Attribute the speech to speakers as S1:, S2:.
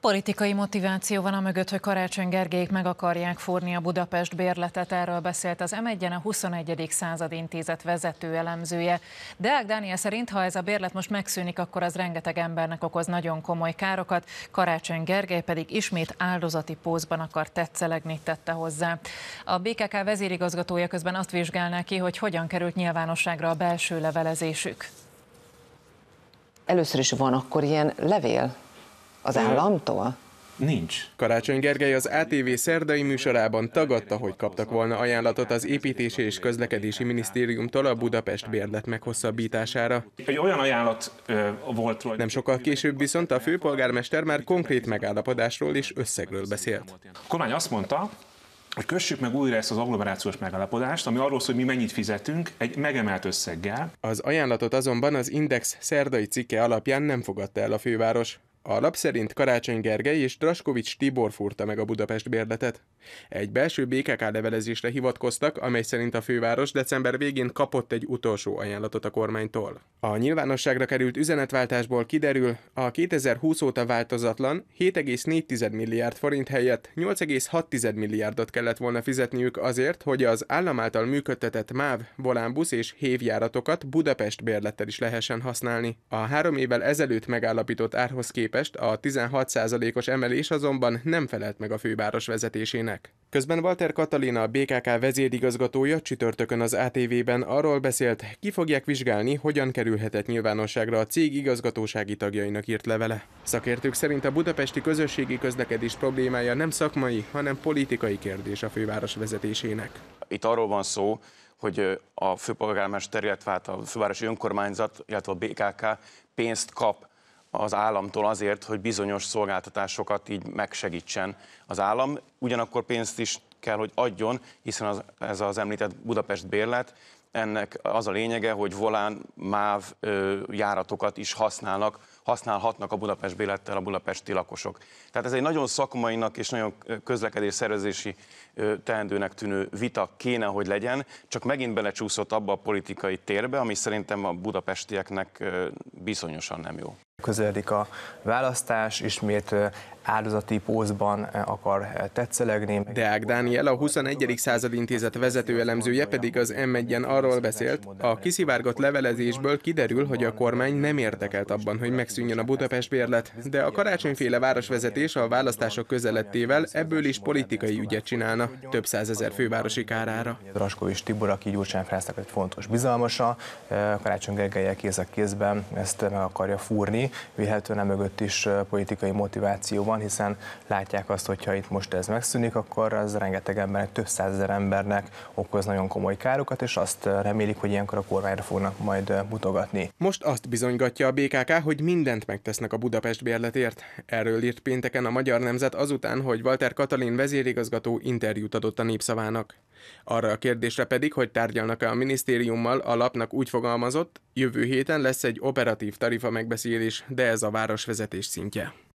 S1: Politikai motiváció van a mögött, hogy Karácsony Gergék meg akarják forni a Budapest bérletet, erről beszélt az m a 21. század intézet vezető elemzője. Deák Dániel szerint, ha ez a bérlet most megszűnik, akkor az rengeteg embernek okoz nagyon komoly károkat, Karácsony Gergely pedig ismét áldozati pózban akar tetszelegni, tette hozzá. A BKK vezérigazgatója közben azt vizsgálná ki, hogy hogyan került nyilvánosságra a belső levelezésük. Először is van akkor ilyen levél, az államtól?
S2: Nincs. Karácsony Gergely az ATV szerdai műsorában tagadta, hogy kaptak volna ajánlatot az építési és közlekedési minisztériumtól a Budapest bérlet meghosszabbítására. Egy olyan ajánlat ö, volt hogy Nem sokkal később viszont a főpolgármester már konkrét megállapodásról és összegről beszélt. A kormány azt mondta, hogy kössük meg újra ezt az agglomerációs megállapodást, ami arról szól, hogy mi mennyit fizetünk, egy megemelt összeggel. Az ajánlatot azonban az Index szerdai cikke alapján nem fogadta el a főváros. A lap szerint Karácsony Gergely és Draskovics Tibor fúrta meg a Budapest bérletet. Egy belső BKK levelezésre hivatkoztak, amely szerint a főváros december végén kapott egy utolsó ajánlatot a kormánytól. A nyilvánosságra került üzenetváltásból kiderül, a 2020 óta változatlan 7,4 milliárd forint helyett 8,6 milliárdot kellett volna fizetniük azért, hogy az állam által működtetett MÁV, Volánbusz és hévjáratokat Budapest bérlettel is lehessen használni. A három évvel ezelőtt megállapított árhoz képest képest a 16%-os emelés azonban nem felelt meg a főváros vezetésének. Közben Walter Katalina, a BKK vezérigazgatója csütörtökön az ATV-ben arról beszélt, ki fogják vizsgálni, hogyan kerülhetett nyilvánosságra a cég igazgatósági tagjainak írt levele. Szakértők szerint a budapesti közösségi közlekedés problémája nem szakmai, hanem politikai kérdés a főváros vezetésének.
S3: Itt arról van szó, hogy a főpolgármester, illetve hát a fővárosi önkormányzat, illetve a BKK pénzt kap az államtól azért, hogy bizonyos szolgáltatásokat így megsegítsen az állam. Ugyanakkor pénzt is kell, hogy adjon, hiszen az, ez az említett Budapest bérlet, ennek az a lényege, hogy volán, máv ö, járatokat is használnak használhatnak a Budapest bélettel a budapesti lakosok. Tehát ez egy nagyon szakmainak és nagyon közlekedés szervezési teendőnek tűnő vita kéne, hogy legyen, csak megint belecsúszott abba a politikai térbe, ami szerintem a budapestieknek bizonyosan nem jó.
S4: Közeledik a választás, ismét áldozati pózban akar tetszelegni.
S2: Deák Dániel, a 21. század intézet vezető elemzője pedig az m 1 arról beszélt, a kiszivárgott levelezésből kiderül, hogy a kormány nem érdekelt abban, hogy megszűnjön megszűnjön a Budapest bérlet, de a karácsonyféle városvezetés a választások közelettével ebből is politikai ügyet csinálna, több százezer fővárosi kárára.
S4: Draskovics Tibor, aki Gyurcsány Ferencnek egy fontos bizalmasa, eh, Karácsony Gergelyel kéz a kézben ezt meg akarja fúrni, véletlenül mögött is eh, politikai motiváció van, hiszen látják azt, hogyha itt most ez megszűnik, akkor az rengeteg embernek, több százezer embernek okoz nagyon komoly károkat, és azt eh, remélik, hogy ilyenkor a kormányra fognak majd mutogatni.
S2: Most azt bizonygatja a BKK, hogy mind mindent megtesznek a Budapest bérletért. Erről írt pénteken a Magyar Nemzet azután, hogy Walter Katalin vezérigazgató interjút adott a népszavának. Arra a kérdésre pedig, hogy tárgyalnak-e a minisztériummal, a lapnak úgy fogalmazott, jövő héten lesz egy operatív tarifa megbeszélés, de ez a városvezetés szintje.